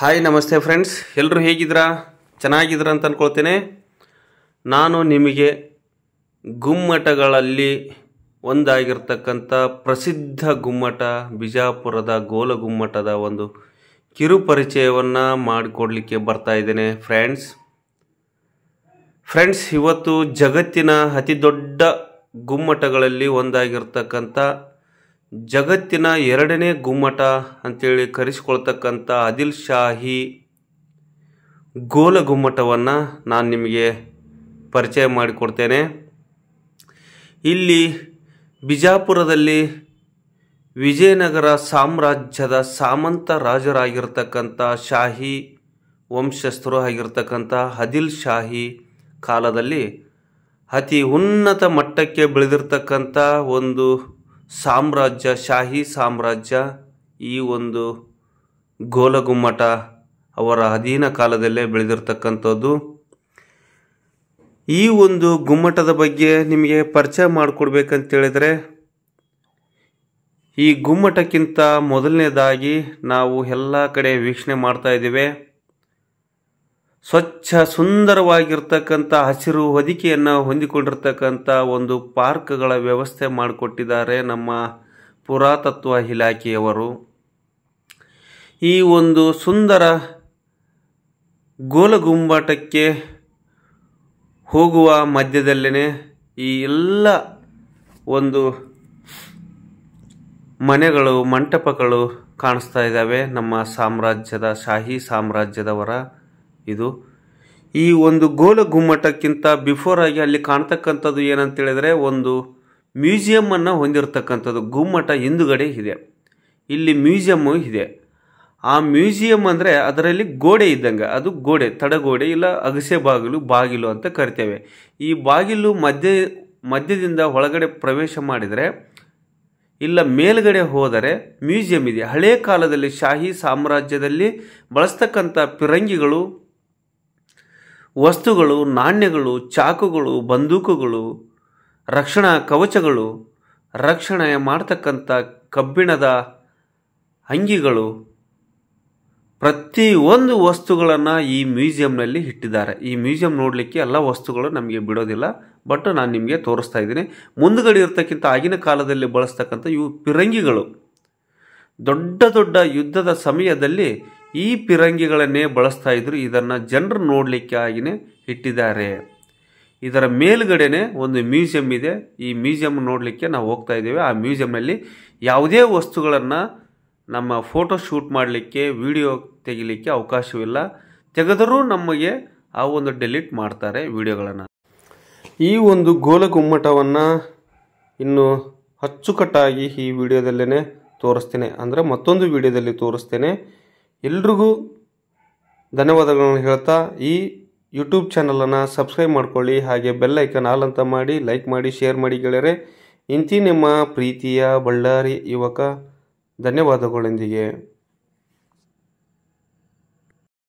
hi ನಮಸ್ತೆ friends ಎಲ್ಲರೂ ಹೇಗಿದ್ದೀರಾ ಚೆನ್ನಾಗಿದ್ರ ಅಂತ ಅಂದ್ಕೊಳ್ತೇನೆ ನಾನು ನಿಮಗೆ ಗುಮ್ಮಟಗಳಲ್ಲಿ ಒಂದಾಗಿರ್ತಕ್ಕಂಥ ಪ್ರಸಿದ್ಧ ಗುಮ್ಮಟ ಬಿಜಾಪುರದ ಗೋಲ ಗುಮ್ಮಟದ ಒಂದು ಕಿರು ಪರಿಚಯವನ್ನು ಮಾಡಿಕೊಡ್ಲಿಕ್ಕೆ ಬರ್ತಾ ಇದ್ದೇನೆ ಫ್ರೆಂಡ್ಸ್ ಫ್ರೆಂಡ್ಸ್ ಇವತ್ತು ಜಗತ್ತಿನ ಅತಿ ದೊಡ್ಡ ಗುಮ್ಮಟಗಳಲ್ಲಿ ಒಂದಾಗಿರ್ತಕ್ಕಂಥ ಜಗತ್ತಿನ ಎರಡನೇ ಗುಮ್ಮಟ ಅಂತೇಳಿ ಕರೆಸಿಕೊಳ್ತಕ್ಕಂಥ ಅದಿಲ್ ಶಾಹಿ ಗೋಲ ಗುಮ್ಮಟವನ್ನು ನಾನು ನಿಮಗೆ ಪರಿಚಯ ಮಾಡಿಕೊಡ್ತೇನೆ ಇಲ್ಲಿ ಬಿಜಾಪುರದಲ್ಲಿ ವಿಜಯನಗರ ಸಾಮ್ರಾಜ್ಯದ ಸಾಮಂತ ರಾಜರಾಗಿರ್ತಕ್ಕಂಥ ಶಾಹಿ ವಂಶಸ್ಥರು ಆಗಿರ್ತಕ್ಕಂಥ ಅದಿಲ್ ಶಾಹಿ ಕಾಲದಲ್ಲಿ ಅತಿ ಉನ್ನತ ಮಟ್ಟಕ್ಕೆ ಬೆಳೆದಿರ್ತಕ್ಕಂಥ ಒಂದು ಸಾಮ್ರಾಜ್ಯ ಶಾಹಿ ಸಾಮ್ರಾಜ್ಯ ಈ ಒಂದು ಗೋಲಗುಮ್ಮಟ ಅವರ ಅಧೀನ ಕಾಲದಲ್ಲೇ ಬೆಳೆದಿರ್ತಕ್ಕಂಥದ್ದು ಈ ಒಂದು ಗುಮ್ಮಟದ ಬಗ್ಗೆ ನಿಮಗೆ ಪರಿಚಯ ಮಾಡಿಕೊಡ್ಬೇಕಂತೇಳಿದರೆ ಈ ಗುಮ್ಮಟಕ್ಕಿಂತ ಮೊದಲನೇದಾಗಿ ನಾವು ಎಲ್ಲ ಕಡೆ ವೀಕ್ಷಣೆ ಮಾಡ್ತಾ ಇದ್ದೇವೆ ಸ್ವಚ್ಛ ಸುಂದರವಾಗಿರ್ತಕ್ಕಂಥ ಹಸಿರು ಹೊದಿಕೆಯನ್ನು ಹೊಂದಿಕೊಂಡಿರ್ತಕ್ಕಂಥ ಒಂದು ಪಾರ್ಕ್ಗಳ ವ್ಯವಸ್ಥೆ ಮಾಡಿಕೊಟ್ಟಿದ್ದಾರೆ ನಮ್ಮ ಪುರಾತತ್ವ ಇಲಾಖೆಯವರು ಈ ಒಂದು ಸುಂದರ ಗೋಲಗುಂಬಾಟಕ್ಕೆ ಹೋಗುವ ಮಧ್ಯದಲ್ಲೇ ಈ ಎಲ್ಲ ಒಂದು ಮನೆಗಳು ಮಂಟಪಗಳು ಕಾಣಿಸ್ತಾ ಇದ್ದಾವೆ ನಮ್ಮ ಸಾಮ್ರಾಜ್ಯದ ಶಾಹಿ ಸಾಮ್ರಾಜ್ಯದವರ ಇದು ಈ ಒಂದು ಗೋಲ ಗುಮ್ಮಟಕ್ಕಿಂತ ಬಿಫೋರ್ ಆಗಿ ಅಲ್ಲಿ ಕಾಣ್ತಕ್ಕಂಥದ್ದು ಏನಂತೇಳಿದರೆ ಒಂದು ಮ್ಯೂಸಿಯಮನ್ನು ಹೊಂದಿರತಕ್ಕಂಥದ್ದು ಗುಮ್ಮಟ ಹಿಂದುಗಡೆ ಇದೆ ಇಲ್ಲಿ ಮ್ಯೂಸಿಯಮ್ಮು ಇದೆ ಆ ಮ್ಯೂಸಿಯಂ ಅಂದರೆ ಅದರಲ್ಲಿ ಗೋಡೆ ಇದ್ದಂಗೆ ಅದು ಗೋಡೆ ತಡಗೋಡೆ ಇಲ್ಲ ಅಗಸೆ ಬಾಗಿಲು ಬಾಗಿಲು ಅಂತ ಕರಿತೇವೆ ಈ ಬಾಗಿಲು ಮಧ್ಯ ಮಧ್ಯದಿಂದ ಒಳಗಡೆ ಪ್ರವೇಶ ಮಾಡಿದರೆ ಇಲ್ಲ ಮೇಲುಗಡೆ ಹೋದರೆ ಮ್ಯೂಸಿಯಂ ಇದೆ ಹಳೆಯ ಕಾಲದಲ್ಲಿ ಶಾಹಿ ಸಾಮ್ರಾಜ್ಯದಲ್ಲಿ ಬಳಸ್ತಕ್ಕಂಥ ಪಿರಂಗಿಗಳು ವಸ್ತುಗಳು ನಾಣ್ಯಗಳು ಚಾಕುಗಳು ಬಂದೂಕುಗಳು ರಕ್ಷಣಾ ಕವಚಗಳು ರಕ್ಷಣೆ ಮಾಡ್ತಕ್ಕಂಥ ಕಬ್ಬಿಣದ ಅಂಗಿಗಳು ಪ್ರತಿಯೊಂದು ವಸ್ತುಗಳನ್ನು ಈ ಮ್ಯೂಸಿಯಂನಲ್ಲಿ ಇಟ್ಟಿದ್ದಾರೆ ಈ ಮ್ಯೂಸಿಯಂ ನೋಡಲಿಕ್ಕೆ ಎಲ್ಲ ವಸ್ತುಗಳು ನಮಗೆ ಬಿಡೋದಿಲ್ಲ ಬಟ್ ನಾನು ನಿಮಗೆ ತೋರಿಸ್ತಾ ಇದ್ದೀನಿ ಮುಂದುಗಡೆ ಇರತಕ್ಕಂಥ ಆಗಿನ ಕಾಲದಲ್ಲಿ ಬಳಸ್ತಕ್ಕಂಥ ಇವು ಪಿರಂಗಿಗಳು ದೊಡ್ಡ ದೊಡ್ಡ ಯುದ್ಧದ ಸಮಯದಲ್ಲಿ ಈ ಪಿರಂಗಿಗಳನ್ನೇ ಬಳಸ್ತಾ ಇದ್ರು ಇದನ್ನು ಜನರು ನೋಡಲಿಕ್ಕಾಗಿಯೇ ಇಟ್ಟಿದ್ದಾರೆ ಇದರ ಮೇಲುಗಡೆನೆ ಒಂದು ಮ್ಯೂಸಿಯಂ ಇದೆ ಈ ಮ್ಯೂಸಿಯಂ ನೋಡಲಿಕ್ಕೆ ನಾವು ಹೋಗ್ತಾ ಇದ್ದೇವೆ ಆ ಮ್ಯೂಸಿಯಂನಲ್ಲಿ ಯಾವುದೇ ವಸ್ತುಗಳನ್ನು ನಮ್ಮ ಫೋಟೋ ಶೂಟ್ ಮಾಡಲಿಕ್ಕೆ ವಿಡಿಯೋ ತೆಗಿಲಿಕ್ಕೆ ಅವಕಾಶವಿಲ್ಲ ತೆಗೆದರೂ ನಮಗೆ ಆ ಒಂದು ಡೆಲೀಟ್ ಮಾಡ್ತಾರೆ ವಿಡಿಯೋಗಳನ್ನು ಈ ಒಂದು ಗೋಲ ಗುಮ್ಮಟವನ್ನು ಇನ್ನು ಅಚ್ಚುಕಟ್ಟಾಗಿ ಈ ವಿಡಿಯೋದಲ್ಲೇ ತೋರಿಸ್ತೇನೆ ಅಂದರೆ ಮತ್ತೊಂದು ವಿಡಿಯೋದಲ್ಲಿ ತೋರಿಸ್ತೇನೆ ಎಲ್ರಿಗೂ ಧನ್ಯವಾದಗಳನ್ನು ಹೇಳ್ತಾ ಈ ಯೂಟ್ಯೂಬ್ ಚಾನಲನ್ನು ಸಬ್ಸ್ಕ್ರೈಬ್ ಮಾಡಿಕೊಳ್ಳಿ ಹಾಗೆ ಬೆಲ್ ಐಕನ್ ಆಲ್ ಅಂತ ಮಾಡಿ ಲೈಕ್ ಮಾಡಿ ಶೇರ್ ಮಾಡಿ ಗೆಳೆಯರೆ ಇಂತಿ ನಿಮ್ಮ ಪ್ರೀತಿಯ ಬಳ್ಳಾರಿ ಯುವಕ ಧನ್ಯವಾದಗಳೊಂದಿಗೆ